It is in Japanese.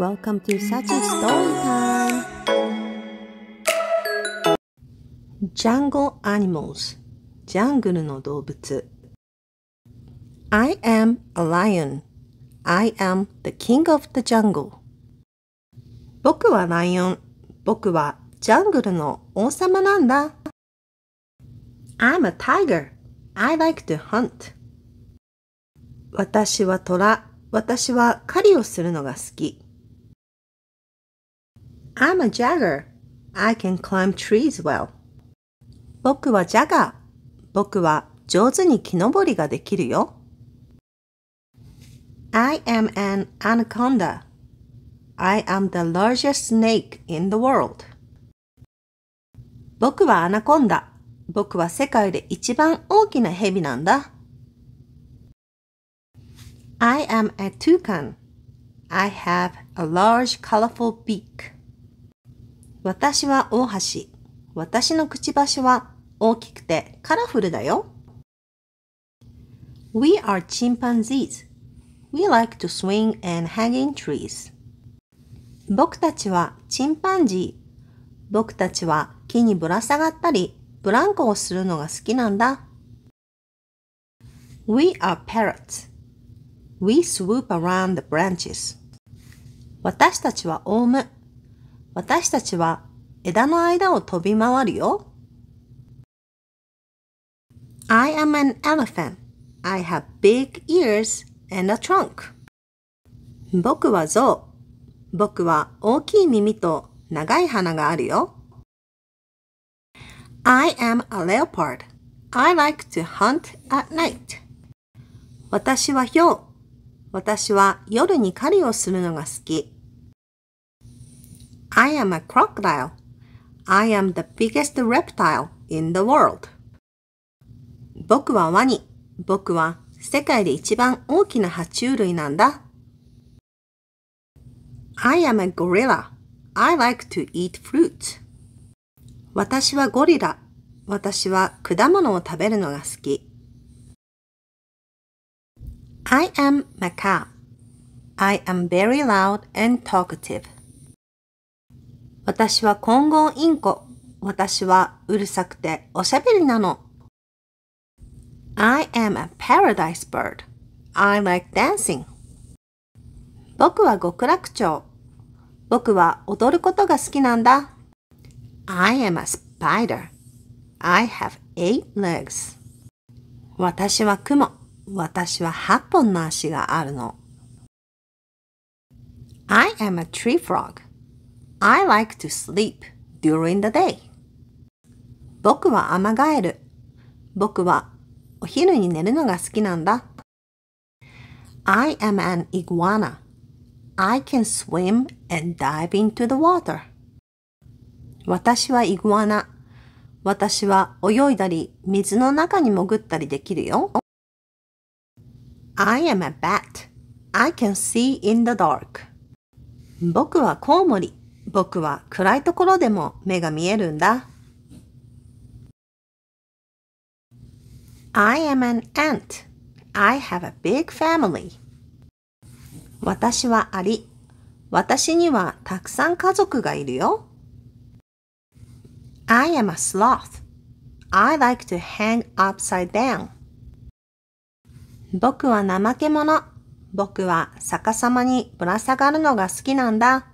Welcome to Sachi Storytime! Jungle Animals ジャングルの動物 I am a lion. I am the king of the jungle. 僕はライオン。僕はジャングルの王様なんだ。I'm a tiger. I like to hunt. 私は虎。私は狩りをするのが好き。I'm a jagger. I can climb trees well. 僕はジャガー。僕は上手に木登りができるよ。I am an anaconda. I am the largest snake in the world. 僕はアナコンダ。僕は世界で一番大きな蛇なんだ。I am a toucan. I have a large colorful beak. 私は大橋。私のくちばしは大きくてカラフルだよ。We are chimpanzees. We like to swing and hang in trees. 僕たちはチンパンジー。僕たちは木にぶら下がったり、ブランコをするのが好きなんだ。We are parrots. We swoop around the branches. 私たちはオウム。私たちは枝の間を飛び回るよ。I am an elephant. I have big ears and a trunk. 僕は象。僕は大きい耳と長い鼻があるよ。I am a leopard. I like to hunt at night. 私はヒョウ。私は夜に狩りをするのが好き。I am a crocodile. I am the biggest reptile in the world. 僕はワニ。僕は世界で一番大きな爬虫類なんだ。I am a gorilla. I like to eat fruit. 私はゴリラ。私は果物を食べるのが好き。I am m a c a w I am very loud and talkative. 私は混合インコ。私はうるさくておしゃべりなの。I am a paradise bird. I like dancing. 僕は極楽鳥。僕は踊ることが好きなんだ。I am a spider. I have eight legs. 私は雲。私は八本の足があるの。I am a tree frog. I like to sleep during the day. 僕は甘える。僕はお昼に寝るのが好きなんだ。I am an iguana. I can swim and dive into the water. 私はイグアナ。私は泳いだり、水の中に潜ったりできるよ。I am a bat. I can see in the dark. 僕はコウモリ。僕は暗いところでも目が見えるんだ。I am an ant. I have a big family. 私はアリ。私にはたくさん家族がいるよ。I am a sloth. I like to hang upside down. 僕は怠け者。僕は逆さまにぶら下がるのが好きなんだ。